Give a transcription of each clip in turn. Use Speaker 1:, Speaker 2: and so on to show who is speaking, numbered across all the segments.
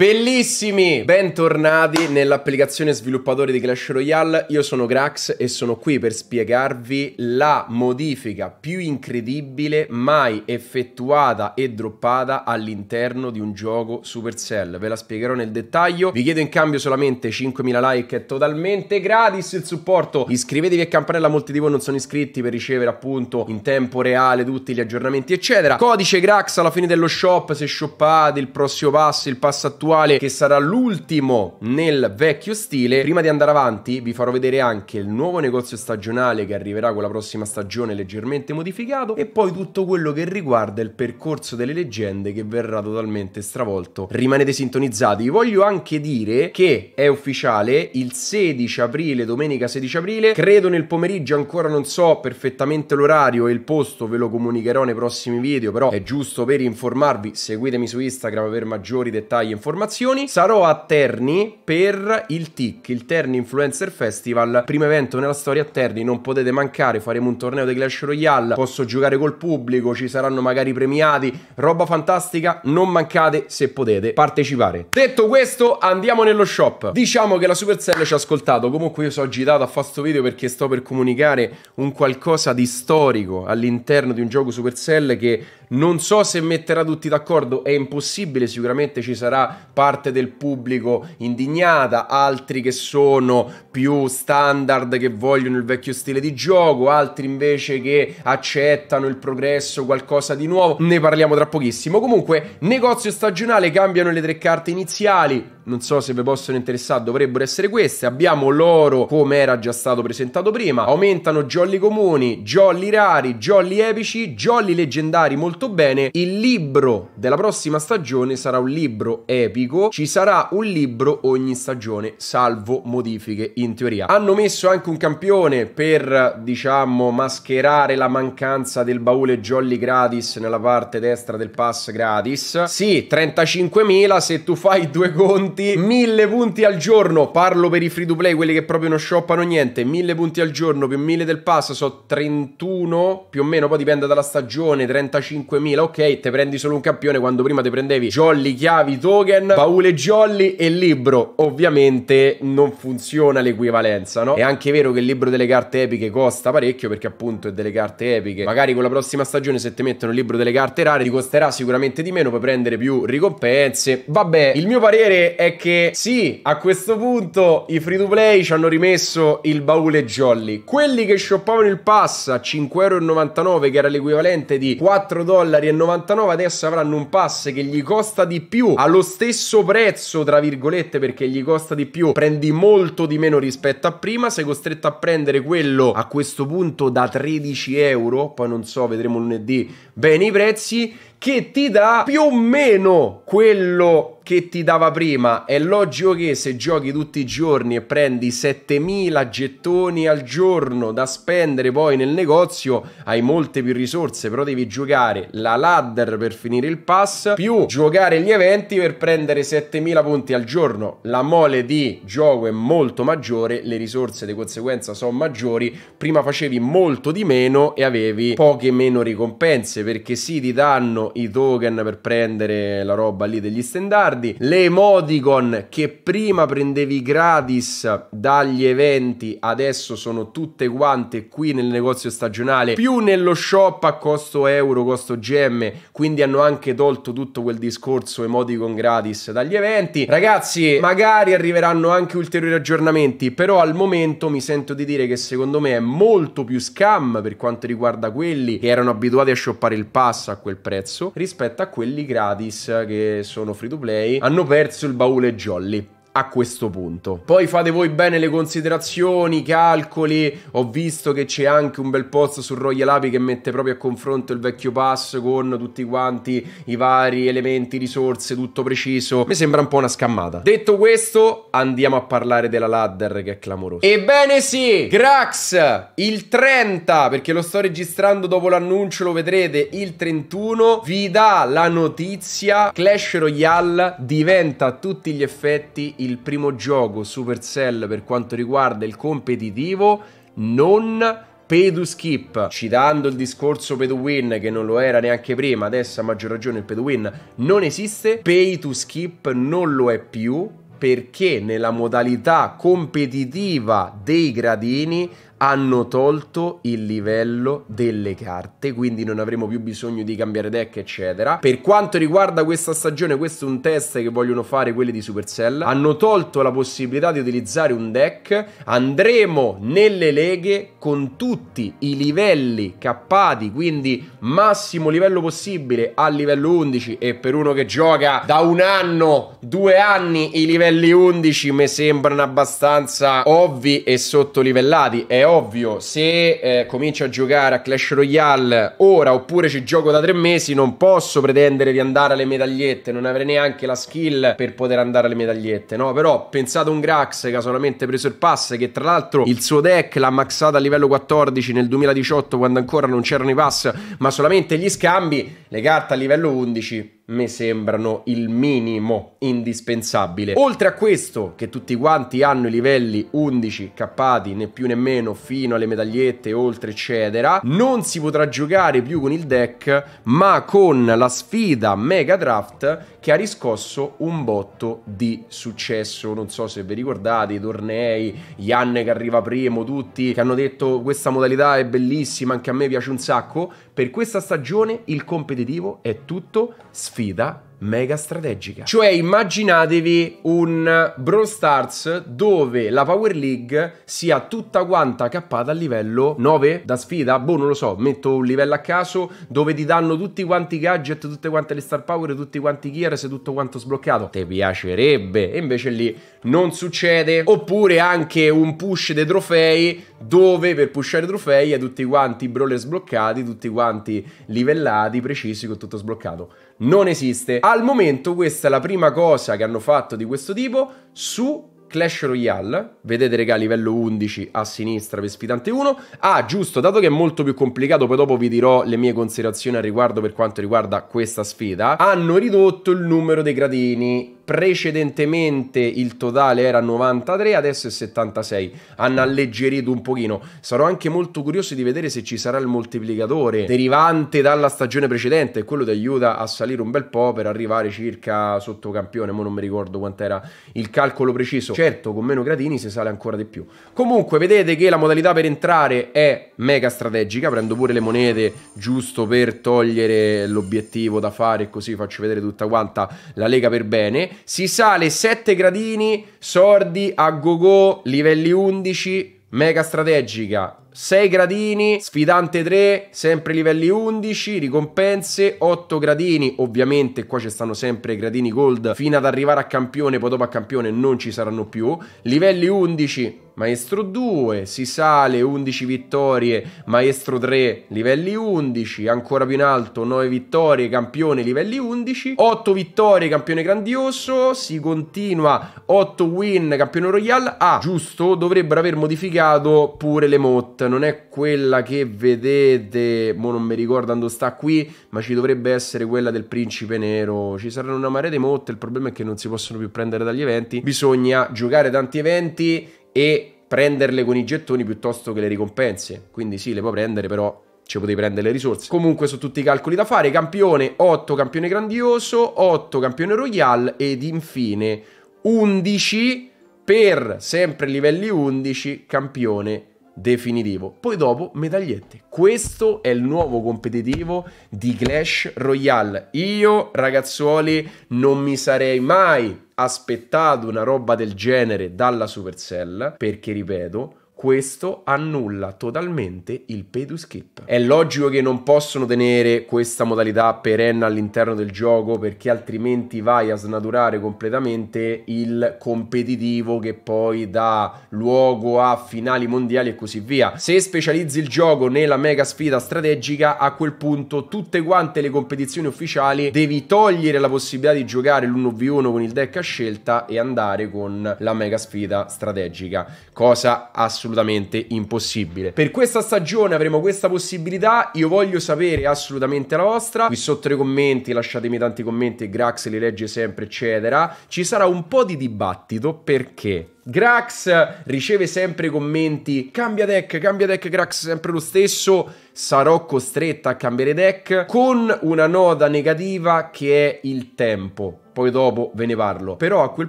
Speaker 1: Bellissimi! Bentornati nell'applicazione sviluppatore di Clash Royale, io sono Grax e sono qui per spiegarvi la modifica più incredibile mai effettuata e droppata all'interno di un gioco Supercell. Ve la spiegherò nel dettaglio, vi chiedo in cambio solamente 5.000 like, è totalmente gratis il supporto. Iscrivetevi a campanella, molti di voi non sono iscritti per ricevere appunto in tempo reale tutti gli aggiornamenti eccetera. Codice Grax alla fine dello shop se shoppate il prossimo passo, il passo attuale rituale che sarà l'ultimo nel vecchio stile. Prima di andare avanti vi farò vedere anche il nuovo negozio stagionale che arriverà con la prossima stagione leggermente modificato e poi tutto quello che riguarda il percorso delle leggende che verrà totalmente stravolto. Rimanete sintonizzati. Vi voglio anche dire che è ufficiale il 16 aprile, domenica 16 aprile, credo nel pomeriggio ancora non so perfettamente l'orario e il posto, ve lo comunicherò nei prossimi video, però è giusto per informarvi, seguitemi su Instagram per maggiori dettagli e informazioni informazioni, sarò a Terni per il TIC, il Terni Influencer Festival, primo evento nella storia a Terni, non potete mancare, faremo un torneo di Clash Royale, posso giocare col pubblico, ci saranno magari premiati, roba fantastica, non mancate se potete partecipare. Detto questo, andiamo nello shop. Diciamo che la Supercell ci ha ascoltato, comunque io sono agitato a fare questo video perché sto per comunicare un qualcosa di storico all'interno di un gioco Supercell che non so se metterà tutti d'accordo, è impossibile, sicuramente ci sarà parte del pubblico indignata, altri che sono più standard che vogliono il vecchio stile di gioco, altri invece che accettano il progresso, qualcosa di nuovo. Ne parliamo tra pochissimo. Comunque, negozio stagionale cambiano le tre carte iniziali. Non so se vi possono interessare, dovrebbero essere queste. Abbiamo l'oro come era già stato presentato prima. Aumentano jolly comuni, jolly rari, jolly epici, jolly leggendari molto molto bene, il libro della prossima stagione sarà un libro epico, ci sarà un libro ogni stagione, salvo modifiche in teoria. Hanno messo anche un campione per, diciamo, mascherare la mancanza del baule Jolly gratis nella parte destra del pass gratis. Sì, 35.000 se tu fai due conti, 1000 punti al giorno, parlo per i free to play, quelli che proprio non shoppano niente, 1000 punti al giorno più 1000 del pass, so 31 più o meno, poi dipende dalla stagione, 35 5.000, ok, te prendi solo un campione quando prima te prendevi jolly, chiavi, token, baule jolly e libro. Ovviamente non funziona l'equivalenza, no? È anche vero che il libro delle carte epiche costa parecchio perché appunto è delle carte epiche. Magari con la prossima stagione se ti mettono il libro delle carte rare ti costerà sicuramente di meno, puoi prendere più ricompense. Vabbè, il mio parere è che sì, a questo punto i free to play ci hanno rimesso il baule jolly. Quelli che shoppavano il pass a 5,99€ che era l'equivalente di 4 dollari dollari e 99 adesso avranno un pass che gli costa di più allo stesso prezzo tra virgolette perché gli costa di più prendi molto di meno rispetto a prima sei costretto a prendere quello a questo punto da 13 euro poi non so vedremo lunedì bene i prezzi che ti dà più o meno quello che ti dava prima è logico che se giochi tutti i giorni e prendi 7000 gettoni al giorno da spendere poi nel negozio hai molte più risorse però devi giocare la ladder per finire il pass più giocare gli eventi per prendere 7000 punti al giorno la mole di gioco è molto maggiore le risorse di conseguenza sono maggiori prima facevi molto di meno e avevi poche meno ricompense perché sì ti danno i token per prendere la roba lì degli standard miliardi, le emoticon che prima prendevi gratis dagli eventi, adesso sono tutte quante qui nel negozio stagionale, più nello shop a costo euro, costo gemme, quindi hanno anche tolto tutto quel discorso emoticon gratis dagli eventi. Ragazzi, magari arriveranno anche ulteriori aggiornamenti, però al momento mi sento di dire che secondo me è molto più scam per quanto riguarda quelli che erano abituati a shoppare il pass a quel prezzo rispetto a quelli gratis che sono free to play hanno perso il baule Jolly a questo punto. Poi fate voi bene le considerazioni, i calcoli, ho visto che c'è anche un bel post su Royal Api che mette proprio a confronto il vecchio pass con tutti quanti i vari elementi, risorse, tutto preciso, mi sembra un po' una scammata. Detto questo, andiamo a parlare della ladder che è clamorosa. Ebbene sì, Grax, il 30, perché lo sto registrando dopo l'annuncio, lo vedrete, il 31, vi dà la notizia, Clash Royale diventa a tutti gli effetti il primo gioco Supercell per quanto riguarda il competitivo non pay to skip, citando il discorso pay to win che non lo era neanche prima, adesso a maggior ragione il pay to win non esiste, pay to skip non lo è più perché nella modalità competitiva dei gradini hanno tolto il livello delle carte, quindi non avremo più bisogno di cambiare deck, eccetera. Per quanto riguarda questa stagione, questo è un test che vogliono fare quelli di Supercell. Hanno tolto la possibilità di utilizzare un deck. Andremo nelle leghe con tutti i livelli cappati, quindi massimo livello possibile a livello 11 e per uno che gioca da un anno, due anni, i livelli 11 mi sembrano abbastanza ovvi e sottolivellati. È ovvio, se eh, comincio a giocare a Clash Royale ora oppure ci gioco da tre mesi, non posso pretendere di andare alle medagliette, non avrei neanche la skill per poter andare alle medagliette, no? Però pensate a un Grax che ha solamente preso il pass, che tra l'altro il suo deck l'ha maxato a livello 14 nel 2018 quando ancora non c'erano i pass, ma solamente gli scambi, le carte a livello 11 mi sembrano il minimo indispensabile. Oltre a questo, che tutti quanti hanno i livelli 11 cappati, né più né meno, fino alle medagliette, oltre eccetera, non si potrà giocare più con il deck, ma con la sfida Mega Draft che ha riscosso un botto di successo. Non so se vi ricordate i tornei, Ian che arriva primo, tutti che hanno detto questa modalità è bellissima, anche a me piace un sacco. Per questa stagione il competitivo è tutto sfidato vida mega strategica. Cioè immaginatevi un Brawl Stars dove la Power League sia tutta quanta cappata a livello 9 da sfida, boh non lo so, metto un livello a caso dove ti danno tutti quanti i gadget, tutte quante le star power, tutti quanti i gears, tutto quanto sbloccato. Ti piacerebbe e invece lì non succede. Oppure anche un push dei trofei dove per pushare trofei è tutti quanti i brawler sbloccati, tutti quanti livellati, precisi con tutto sbloccato. Non esiste. Al momento questa è la prima cosa che hanno fatto di questo tipo su Clash Royale, vedete regà livello 11 a sinistra per sfidante 1. Ah, giusto, dato che è molto più complicato, poi dopo vi dirò le mie considerazioni al riguardo per quanto riguarda questa sfida, hanno ridotto il numero dei gradini precedentemente il totale era 93, adesso è 76, hanno alleggerito un pochino. Sarò anche molto curioso di vedere se ci sarà il moltiplicatore derivante dalla stagione precedente, quello ti aiuta a salire un bel po' per arrivare circa sotto campione, ma non mi ricordo quant'era il calcolo preciso. Certo, con meno gradini si sale ancora di più. Comunque, vedete che la modalità per entrare è mega strategica, prendo pure le monete giusto per togliere l'obiettivo da fare e così faccio vedere tutta quanta la lega per bene si sale 7 gradini, sordi a go-go, livelli 11, mega strategica. 6 gradini, sfidante 3, sempre livelli 11, ricompense 8 gradini, ovviamente qua ci stanno sempre gradini gold fino ad arrivare a campione, poi dopo a campione non ci saranno più, livelli 11 Maestro 2, si sale 11 vittorie, Maestro 3 livelli 11, ancora più in alto 9 vittorie, campione livelli 11, 8 vittorie, campione grandioso, si continua 8 win, campione royale, ah giusto, dovrebbero aver modificato pure le mot, non è quella che vedete, mo non mi ricordo quando sta qui, ma ci dovrebbe essere quella del principe nero, ci saranno una marea di mot, il problema è che non si possono più prendere dagli eventi, bisogna giocare tanti eventi, e prenderle con i gettoni piuttosto che le ricompense. Quindi sì, le puoi prendere, però ci potevi prendere le risorse. Comunque sono tutti i calcoli da fare. Campione 8, campione grandioso, 8, campione royal ed infine 11 per sempre livelli 11, campione definitivo. Poi dopo medagliette. Questo è il nuovo competitivo di Clash Royale. Io, ragazzuoli, non mi sarei mai aspettato una roba del genere dalla Supercell, perché ripeto, questo annulla totalmente il pedu skip. È logico che non possono tenere questa modalità perenne all'interno del gioco perché altrimenti vai a snaturare completamente il competitivo che poi dà luogo a finali mondiali e così via. Se specializzi il gioco nella mega sfida strategica, a quel punto tutte quante le competizioni ufficiali devi togliere la possibilità di giocare l'1v1 con il deck a scelta e andare con la mega sfida strategica, cosa assolutamente assolutamente impossibile. Per questa stagione avremo questa possibilità, io voglio sapere assolutamente la vostra, qui sotto nei commenti lasciatemi tanti commenti, Grax li legge sempre eccetera, ci sarà un po' di dibattito perché Grax riceve sempre commenti cambia deck, cambia deck Grax sempre lo stesso sarò costretta a cambiare deck con una nota negativa che è il tempo poi dopo ve ne parlo. Però a quel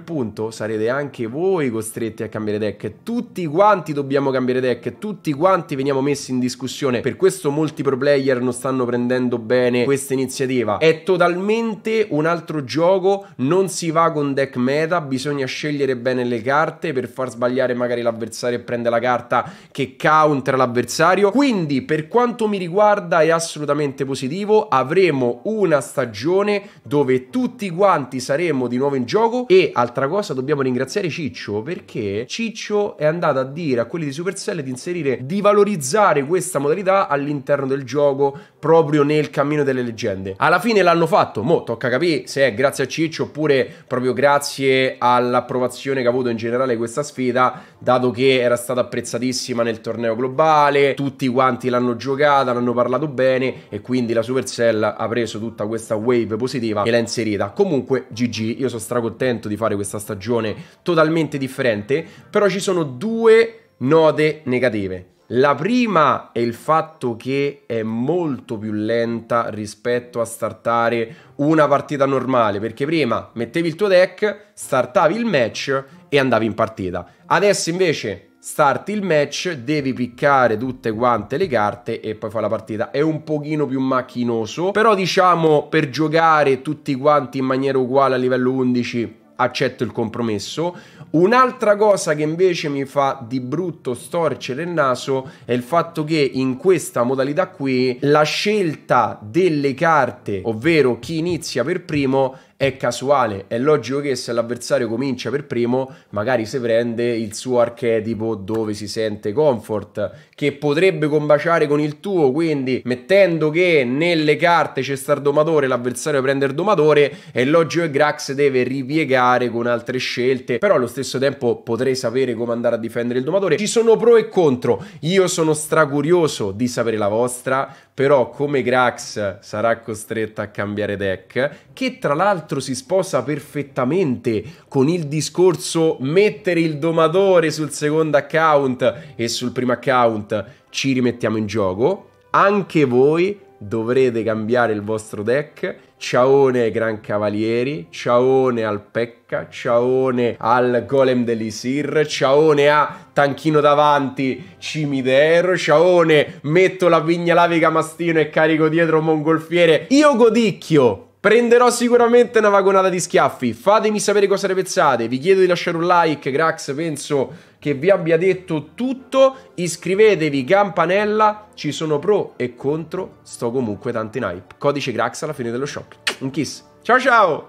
Speaker 1: punto sarete anche voi costretti a cambiare deck. Tutti quanti dobbiamo cambiare deck, tutti quanti veniamo messi in discussione. Per questo molti pro player non stanno prendendo bene questa iniziativa. È totalmente un altro gioco, non si va con deck meta, bisogna scegliere bene le carte carte per far sbagliare magari l'avversario e prende la carta che counter l'avversario. Quindi per quanto mi riguarda è assolutamente positivo, avremo una stagione dove tutti quanti saremo di nuovo in gioco e altra cosa dobbiamo ringraziare Ciccio perché Ciccio è andato a dire a quelli di Supercell di inserire, di valorizzare questa modalità all'interno del gioco proprio nel cammino delle leggende. Alla fine l'hanno fatto, mo tocca capire se è grazie a Ciccio oppure proprio grazie all'approvazione che ha avuto in generale male questa sfida, dato che era stata apprezzatissima nel torneo globale, tutti quanti l'hanno giocata, l'hanno parlato bene e quindi la Supercell ha preso tutta questa wave positiva e l'ha inserita. Comunque GG, io sono stracontento di fare questa stagione totalmente differente, però ci sono due note negative. La prima è il fatto che è molto più lenta rispetto a startare una partita normale, perché prima mettevi il tuo deck, startavi il match e andavi in partita. Adesso invece starti il match, devi piccare tutte quante le carte e poi fare la partita. È un pochino più macchinoso, però diciamo per giocare tutti quanti in maniera uguale a livello 11 accetto il compromesso. Un'altra cosa che invece mi fa di brutto storcere il naso è il fatto che in questa modalità qui la scelta delle carte, ovvero chi inizia per primo, è casuale, è logico che se l'avversario comincia per primo, magari si prende il suo archetipo dove si sente comfort, che potrebbe combaciare con il tuo, quindi mettendo che nelle carte c'è star domatore, l'avversario prende il domatore, è logico che Grax deve ripiegare con altre scelte, però allo stesso tempo potrei sapere come andare a difendere il domatore. Ci sono pro e contro, io sono stracurioso di sapere la vostra, però come Grax sarà costretta a cambiare deck, che tra l'altro l'altro si sposa perfettamente con il discorso mettere il domatore sul secondo account e sul primo account ci rimettiamo in gioco, anche voi dovrete cambiare il vostro deck. Ciaone Gran Cavalieri, ciaone al Pecca, ciaone al Golem dell'Isir, ciaone a Tanchino davanti, Cimitero, ciaone metto la vigna lavica mastino e carico dietro Mongolfiere. Io godicchio Prenderò sicuramente una vagonata di schiaffi. Fatemi sapere cosa ne pensate. Vi chiedo di lasciare un like. Grax, penso che vi abbia detto tutto. Iscrivetevi, campanella. Ci sono pro e contro. Sto comunque tanti in hype. Codice Grax alla fine dello shock. Un kiss. Ciao ciao!